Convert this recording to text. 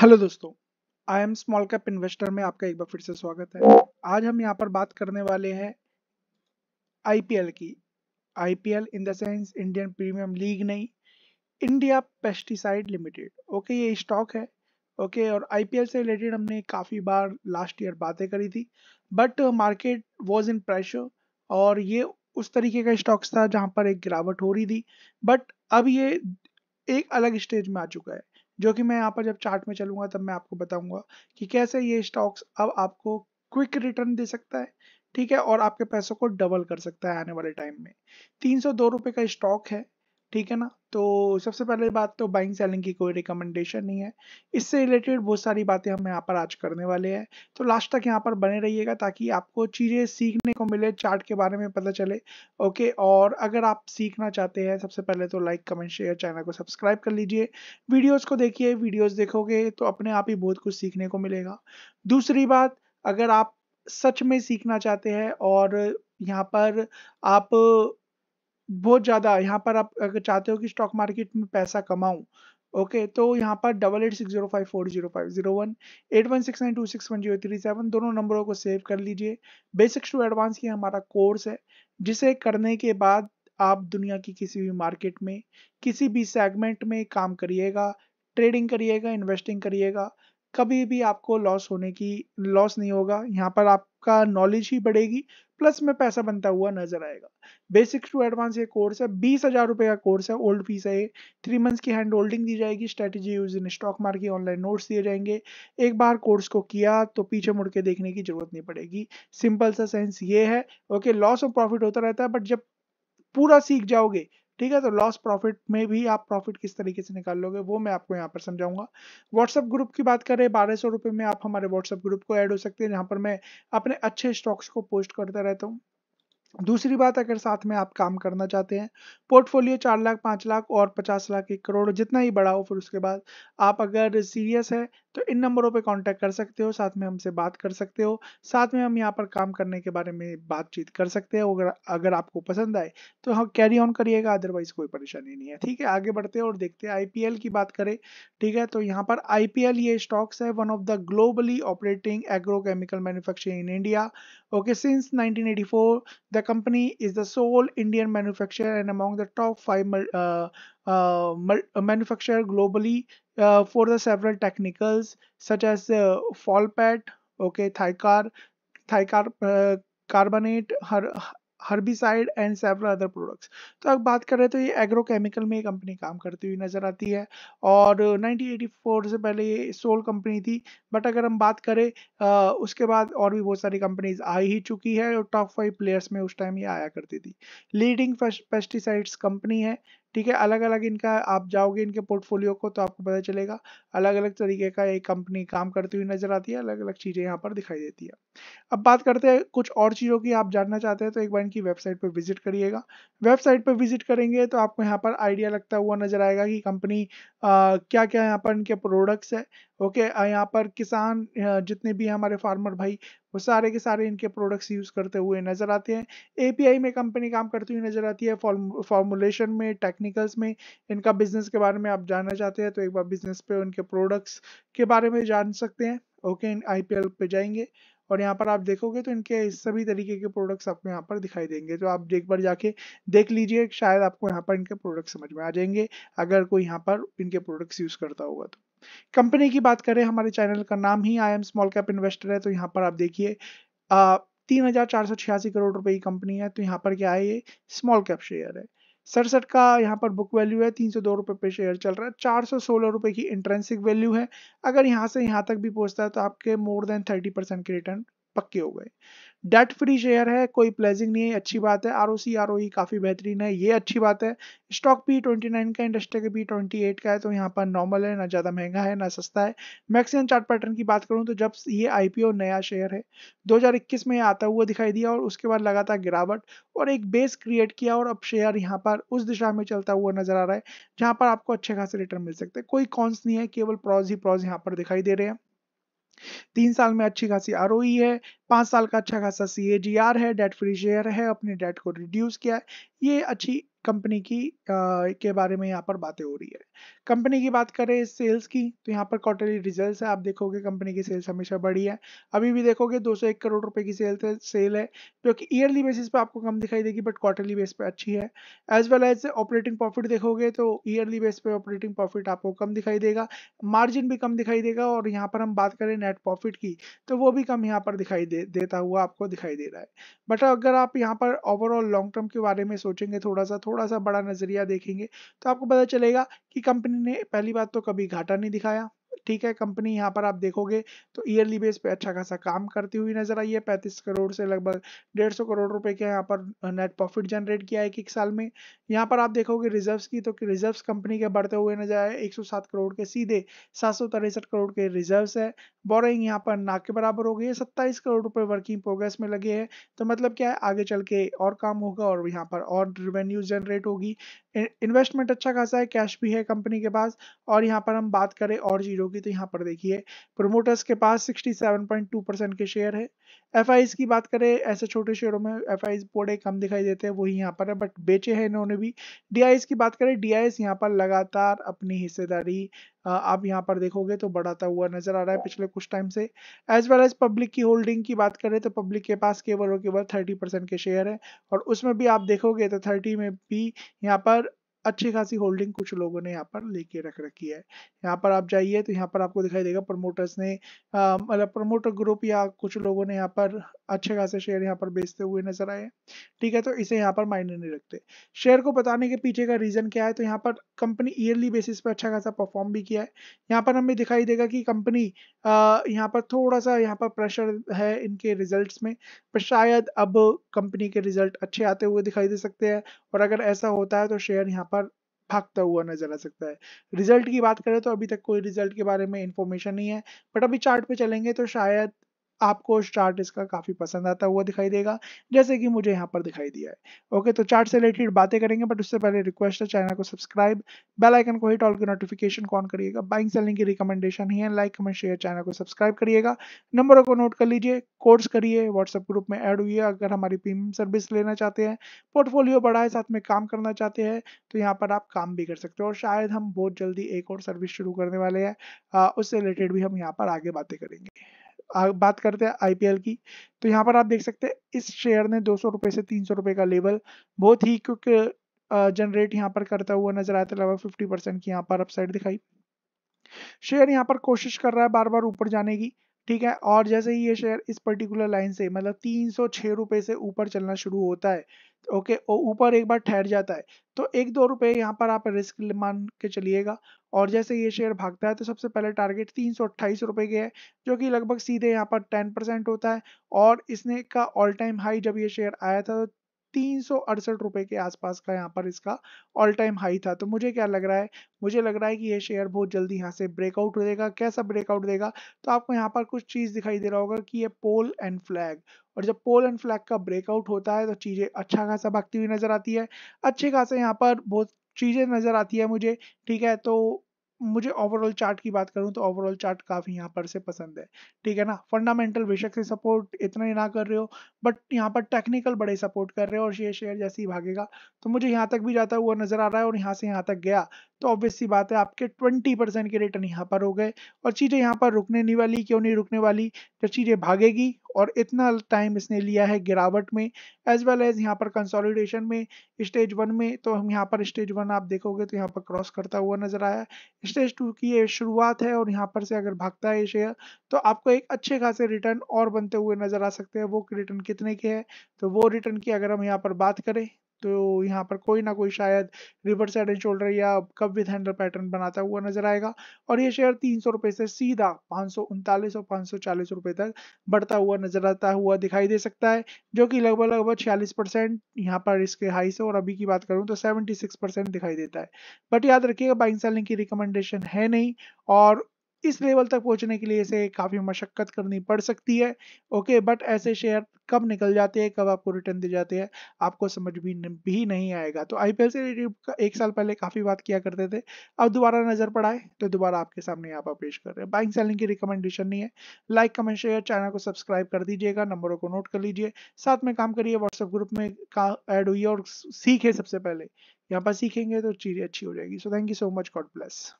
hello दोस्तों I am small cap investor में आपका एक बार फिर से स्वागत है आज हम यहाँ पर बात करने वाले हैं आईपीएल की IPL in the sense Indian Premier League नहीं इंडिया पेस्टिसाइड लिमिटेड ओके ये स्टॉक है ओके और आईपीएल से रिलेटेड हमने काफ़ी बार लास्ट ईयर बातें करी थी but market was in pressure और ये उस तरीके का स्टॉक्स था जहाँ पर एक गिरावट हो रही थी बट अब ये एक अलग स्टेज में आ चुका है जो कि मैं यहाँ पर जब चार्ट में चलूंगा तब मैं आपको बताऊंगा कि कैसे ये स्टॉक्स अब आपको क्विक रिटर्न दे सकता है ठीक है और आपके पैसों को डबल कर सकता है आने वाले टाइम में तीन सौ दो रुपए का स्टॉक है ठीक है ना तो सबसे पहले बात तो बाइंग सेलिंग की कोई रिकमेंडेशन नहीं है इससे रिलेटेड बहुत सारी बातें हम यहाँ पर आज करने वाले हैं तो लास्ट तक यहाँ पर बने रहिएगा ताकि आपको चीज़ें सीखने को मिले चार्ट के बारे में पता चले ओके और अगर आप सीखना चाहते हैं सबसे पहले तो लाइक कमेंट शेयर चैनल को सब्सक्राइब कर लीजिए वीडियोज़ को देखिए वीडियोज़ देखोगे तो अपने आप ही बहुत कुछ सीखने को मिलेगा दूसरी बात अगर आप सच में सीखना चाहते हैं और यहाँ पर आप बहुत ज़्यादा यहाँ पर आप अगर चाहते हो कि स्टॉक मार्केट में पैसा कमाऊँ ओके तो यहाँ पर double eight six zero five four zero five zero one eight one six nine two six one zero three seven दोनों नंबरों को सेव कर लीजिए बेसिक्स टू एडवांस ये हमारा कोर्स है जिसे करने के बाद आप दुनिया की किसी भी मार्केट में किसी भी सेगमेंट में काम करिएगा ट्रेडिंग करिएगा इन्वेस्टिंग करिएगा कभी भी आपको लॉस होने की लॉस नहीं होगा यहाँ पर आपका नॉलेज ही बढ़ेगी प्लस में पैसा बनता हुआ नजर आएगा बेसिक्स टू एडवांस ये कोर्स है बीस हजार रुपये का कोर्स है ओल्ड फीस है थ्री मंथ्स की हैंड होल्डिंग दी जाएगी strategy use in stock market online notes दिए जाएंगे एक बार कोर्स को किया तो पीछे मुड़ के देखने की जरूरत नहीं पड़ेगी सिंपल सा सेंस ये है ओके लॉस और प्रॉफिट होता रहता है बट जब पूरा सीख जाओगे ठीक है तो लॉस प्रॉफिट में भी आप प्रॉफिट किस तरीके से निकाल लोगे वो मैं आपको यहाँ पर समझाऊंगा व्हाट्सएप ग्रुप की बात करें बारह सौ रुपए में आप हमारे व्हाट्सएप ग्रुप को ऐड हो सकते हैं जहाँ पर मैं अपने अच्छे स्टॉक्स को पोस्ट करता रहता हूँ दूसरी बात अगर साथ में आप काम करना चाहते हैं पोर्टफोलियो चार लाख पांच लाख और पचास लाख एक करोड़ जितना ही बड़ा हो फिर उसके बाद आप अगर सीरियस है तो इन नंबरों पे कांटेक्ट कर सकते हो साथ में हमसे बात कर सकते हो साथ में हम यहाँ पर काम करने के बारे में बातचीत कर सकते हो अगर अगर आपको पसंद आए तो हम कैरी ऑन करिएगा अदरवाइज कोई परेशानी नहीं है ठीक है आगे बढ़ते हैं और देखते हैं आईपीएल की बात करें ठीक है तो यहाँ पर आईपीएल ये स्टॉक्स है one of the globally operating agrochemical manufacturing in India okay since nineteen the company is the sole Indian manufacturer and among the top five uh, globally globally uh, for the several technicals such as uh, folpet okay thicar thicar uh, carbonate her, herbicide and several other products तो अब बात करें तो ये agrochemical में company काम करती हुई नज़र आती है और 1984 से पहले ये सोल कंपनी थी बट अगर हम बात करें uh, उसके बाद और भी बहुत सारी कंपनीज आ ही चुकी है और टॉप फाइव प्लेयर्स में उस टाइम ये आया करती थी लीडिंग पेस्टिसाइड्स कंपनी है ठीक है अलग अलग इनका आप जाओगे इनके पोर्टफोलियो को तो आपको पता चलेगा अलग अलग तरीके का एक कंपनी काम करती हुई नजर आती है अलग अलग चीज़ें यहाँ पर दिखाई देती है अब बात करते हैं कुछ और चीज़ों की आप जानना चाहते हैं तो एक बार इनकी वेबसाइट पर विजिट करिएगा वेबसाइट पर विजिट करेंगे तो आपको यहाँ पर आइडिया लगता हुआ नजर आएगा कि कंपनी क्या क्या यहाँ पर इनके प्रोडक्ट्स है ओके okay, यहाँ पर किसान जितने भी हमारे फार्मर भाई वो सारे के सारे इनके प्रोडक्ट्स यूज़ करते हुए नज़र आते हैं एपीआई में कंपनी काम करती हुई नज़र आती है फॉर्मुलेशन में टेक्निकल्स में इनका बिजनेस के बारे में आप जानना चाहते हैं तो एक बार बिजनेस पे उनके प्रोडक्ट्स के बारे में जान सकते हैं ओके इन आई पे जाएंगे और यहाँ पर आप देखोगे तो इनके सभी तरीके के प्रोडक्ट्स आपको यहाँ पर दिखाई देंगे तो आप एक बार जाके देख लीजिए शायद आपको यहाँ पर इनके प्रोडक्ट समझ में आ जाएंगे अगर कोई यहाँ पर इनके प्रोडक्ट्स यूज़ करता होगा तो कंपनी की बात करें हमारे चैनल का नाम ही I am small cap investor है तो यहाँ पर आप देखिए तीन हजार चार सौ छियासी करोड़ रुपए की कंपनी है तो यहाँ पर क्या है ये स्मॉल कैप शेयर है सड़सठ का यहाँ पर बुक वैल्यू है तीन सौ दो रुपए पे शेयर चल रहा है चार सौ सोलह रुपए की इंट्रेंसिक वैल्यू है अगर यहाँ से यहाँ तक भी पहुंचता है तो आपके मोर देन थर्टी परसेंट के रिटर्न पक्के हो गए डेट फ्री शेयर है कोई प्लेजिंग नहीं है अच्छी बात है R O C R O E e काफ़ी बेहतरीन है ये अच्छी बात है स्टॉक भी ट्वेंटी नाइन का इंडस्ट्री का भी ट्वेंटी एट का है तो यहाँ पर नॉर्मल है ना ज़्यादा महंगा है ना सस्ता है मैक्सिमम चार्ट पैटर्न की बात करूँ तो जब ये आई पी ओ नया शेयर है दो हज़ार इक्कीस में आता हुआ दिखाई दिया और उसके बाद लगातार गिरावट और एक बेस क्रिएट किया और अब शेयर यहाँ पर उस दिशा में चलता हुआ नजर आ रहा है जहाँ पर आपको अच्छे खासे रिटर्न मिल सकते हैं कोई कॉन्स नहीं है केवल प्रॉज ही प्रॉज यहाँ पर दिखाई दे रहे हैं तीन साल में अच्छी खासी आर e है पांच साल का अच्छा खासा सी है डेट फ्री शेयर है अपने डेट को रिड्यूस किया है ये अच्छी कंपनी की आ, के बारे में यहाँ पर बातें हो रही है कंपनी की बात करें सेल्स की तो यहाँ पर क्वार्टरली रिजल्ट्स है आप देखोगे कंपनी की सेल्स हमेशा बढ़ी है अभी भी देखोगे 201 करोड़ रुपए की सेल सेल है जो कि ईयरली बेसिस पे आपको कम दिखाई देगी बट क्वार्टरली बेस पे अच्छी है as well as operating profit देखोगे तो ईयरली बेस पे ऑपरेटिंग प्रॉफिट आपको कम दिखाई देगा मार्जिन भी कम दिखाई देगा और यहाँ पर हम बात करें नेट प्रॉफिट की तो वो भी कम यहाँ पर दिखाई दे देता हुआ आपको दिखाई दे रहा है बट अगर आप यहाँ पर ओवरऑल लॉन्ग टर्म के बारे में सोचेंगे थोड़ा सा थोड़ा थोड़ा सा बड़ा नज़रिया देखेंगे तो आपको पता चलेगा कि कंपनी ने पहली बात तो कभी घाटा नहीं दिखाया ठीक है कंपनी यहाँ पर आप देखोगे तो ईयरली बेस पे अच्छा खासा काम करती हुई नजर आई है पैंतीस करोड़ से लगभग डेढ़ सौ करोड़ रुपए के यहाँ पर नेट प्रॉफिट जनरेट किया है एक साल में यहाँ पर आप देखोगे रिजर्व्स की तो रिजर्व्स कंपनी के बढ़ते हुए नजर आए एक करोड़ के सीधे सात करोड़ के रिजर्व है बोरिंग यहाँ पर ना के बराबर हो गई है सत्ताईस करोड़ रुपए वर्किंग प्रोग्रेस में लगे है तो मतलब क्या है आगे चल के और काम होगा और यहाँ पर और रिवेन्यू जनरेट होगी इन्वेस्टमेंट अच्छा खासा है कैश भी है कंपनी के पास और यहाँ पर हम बात करें और जीरो होगी तो यहाँ पर देखिए प्रोमोटर्स के पास 67.2 परसेंट के शेयर है एफ की बात करें ऐसे छोटे शेयरों में एफ आई थोड़े कम दिखाई देते हैं वही यहाँ पर है बट बेचे हैं इन्होंने भी डी की बात करें डी आई यहाँ पर लगातार अपनी हिस्सेदारी आप यहाँ पर देखोगे तो बढ़ाता हुआ नजर आ रहा है पिछले कुछ टाइम से एज वेल एज पब्लिक की होल्डिंग की बात करें तो पब्लिक के पास केवल और केवल थर्टी परसेंट के शेयर है और उसमें भी आप देखोगे तो थर्टी में भी यहाँ पर अच्छी खासी होल्डिंग कुछ लोगों ने यहाँ पर लेके रख रखी है यहाँ पर आप जाइए तो यहाँ पर आपको दिखाई देगा प्रमोटर्स ने मतलब प्रमोटर ग्रुप या कुछ लोगों ने यहाँ पर अच्छे खासे शेयर यहाँ पर बेचते हुए नजर आए ठीक है तो इसे यहाँ पर मायने नहीं रखते शेयर को बताने के पीछे का रीजन क्या है तो यहाँ पर कंपनी ईयरली बेसिस पर अच्छा खासा परफॉर्म भी किया है यहाँ पर हमें दिखाई देगा कि कंपनी यहाँ पर थोड़ा सा यहाँ पर प्रेशर है इनके रिजल्ट में पर शायद अब कंपनी के रिजल्ट अच्छे आते हुए दिखाई दे सकते हैं और अगर ऐसा होता है तो शेयर यहाँ पर पर भागता हुआ नजर आ सकता है रिजल्ट की बात करें तो अभी तक कोई रिजल्ट के बारे में इंफॉर्मेशन नहीं है बट अभी चार्ट पे चलेंगे तो शायद आपको चार्ट इसका काफी पसंद आता हुआ दिखाई देगा जैसे कि मुझे यहाँ पर दिखाई दिया है ओके तो चार्ट से रिलेटेड बातें करेंगे बट उससे पहले रिक्वेस्ट है चैनल को सब्सक्राइब बेल आइकन को हिट ऑल की नोटिफिकेशन कौन करिएगा बाइंग सेलिंग की रिकमेंडेशन ही है लाइक कमेंट शेयर चैनल को सब्सक्राइब करिएगा नंबरों को नोट कर लीजिए कोर्स करिए व्हाट्सएप ग्रुप में एड हुई अगर हमारी प्रीमियम सर्विस लेना चाहते हैं पोर्टफोलियो बढ़ाए साथ में काम करना चाहते हैं तो यहाँ पर आप काम भी कर सकते हो और शायद हम बहुत जल्दी एक और सर्विस शुरू करने वाले हैं उससे रिलेटेड भी हम यहाँ पर आगे बातें करेंगे बात करते हैं आईपीएल की तो यहाँ पर आप देख सकते हैं इस शेयर ने दो सौ से तीन सौ का लेवल बहुत ही क्योंकि जनरेट यहाँ पर करता हुआ नजर आया था लगभग फिफ्टी परसेंट की यहाँ पर अपसाइड दिखाई शेयर यहाँ पर कोशिश कर रहा है बार बार ऊपर जाने की ठीक है और जैसे ही ये शेयर इस पर्टिकुलर लाइन से मतलब तीन सौ रुपए से ऊपर चलना शुरू होता है ओके और ऊपर एक बार ठहर जाता है तो एक दो रुपए यहाँ पर आप रिस्क मान के चलिएगा और जैसे ये शेयर भागता है तो सबसे पहले टारगेट तीन सौ अट्ठाईस रुपए के है जो कि लगभग सीधे यहाँ पर टेन परसेंट होता है और इसने का ऑल टाइम हाई जब ये शेयर आया था तो तीन रुपए के आसपास का यहाँ पर इसका ऑल टाइम हाई था तो मुझे क्या लग रहा है मुझे लग रहा है कि ये शेयर बहुत जल्दी यहाँ से ब्रेकआउट देगा कैसा ब्रेकआउट देगा तो आपको यहाँ पर कुछ चीज़ दिखाई दे रहा होगा कि ये पोल एंड फ्लैग और जब पोल एंड फ्लैग का ब्रेकआउट होता है तो चीज़ें अच्छा खासा भागती हुई नज़र आती है अच्छे खासे यहाँ पर बहुत चीज़ें नज़र आती है मुझे ठीक है तो मुझे ओवरऑल चार्ट की बात करूं तो ओवरऑल चार्ट काफ़ी यहाँ पर से पसंद है ठीक है ना फंडामेंटल बेशक से सपोर्ट इतना ही ना कर रहे हो बट यहाँ पर टेक्निकल बड़े सपोर्ट कर रहे हो और ये शेयर जैसे ही भागेगा तो मुझे यहाँ तक भी जाता हुआ नज़र आ रहा है और यहाँ से यहाँ तक गया तो ऑब्वियस सी बात है आपके ट्वेंटी परसेंट के रिटर्न यहाँ पर हो गए और चीज़ें यहाँ पर रुकने नहीं वाली क्यों नहीं रुकने वाली जब चीज़ें भागेगी और इतना टाइम इसने लिया है गिरावट में एज वेल एज यहाँ पर कंसोलिडेशन में स्टेज वन में तो हम यहाँ पर स्टेज वन आप देखोगे तो यहाँ पर क्रॉस करता हुआ नजर आया स्टेज टू की ये शुरुआत है और यहाँ पर से अगर भागता है शेयर तो आपको एक अच्छे खासे रिटर्न और बनते हुए नजर आ सकते हैं वो रिटर्न कितने के है तो वो रिटर्न की अगर हम यहाँ पर बात करें तो यहाँ पर कोई ना कोई शायद रिवर्स हेड एंड शोल्डर या कप विद हैंडल पैटर्न बनाता हुआ नजर आएगा और ये शेयर तीन सौ रुपए से सीधा पाँच सौ उनतालीस और पाँच सौ चालीस रुपए तक बढ़ता हुआ नजर आता हुआ दिखाई दे सकता है जो कि लगभग लगभग छियालीस परसेंट यहाँ पर इसके हाई से और अभी की बात करूं तो सेवेंटी सिक्स परसेंट दिखाई देता है बट याद रखिएगा बाइंग सेलिंग की रिकमेंडेशन है नहीं और इस लेवल तक पहुंचने के लिए इसे काफ़ी मशक्क़त करनी पड़ सकती है ओके बट ऐसे शेयर कब निकल जाते हैं कब आपको रिटर्न दे जाते हैं आपको समझ भी न, भी नहीं आएगा तो आईपीएल से एक साल पहले काफ़ी बात किया करते थे अब दोबारा नज़र पड़ाए तो दोबारा आपके सामने यहाँ पर पेश कर रहे हैं बाइंग सेलिंग की रिकमेंडेशन नहीं है लाइक कमेंट शेयर चैनल को सब्सक्राइब कर दीजिएगा नंबरों को नोट कर लीजिए साथ में काम करिए व्हाट्सएप ग्रुप में का हुई और सीखे सबसे पहले यहाँ पर सीखेंगे तो चीज़ें अच्छी हो जाएगी so thank you so much God bless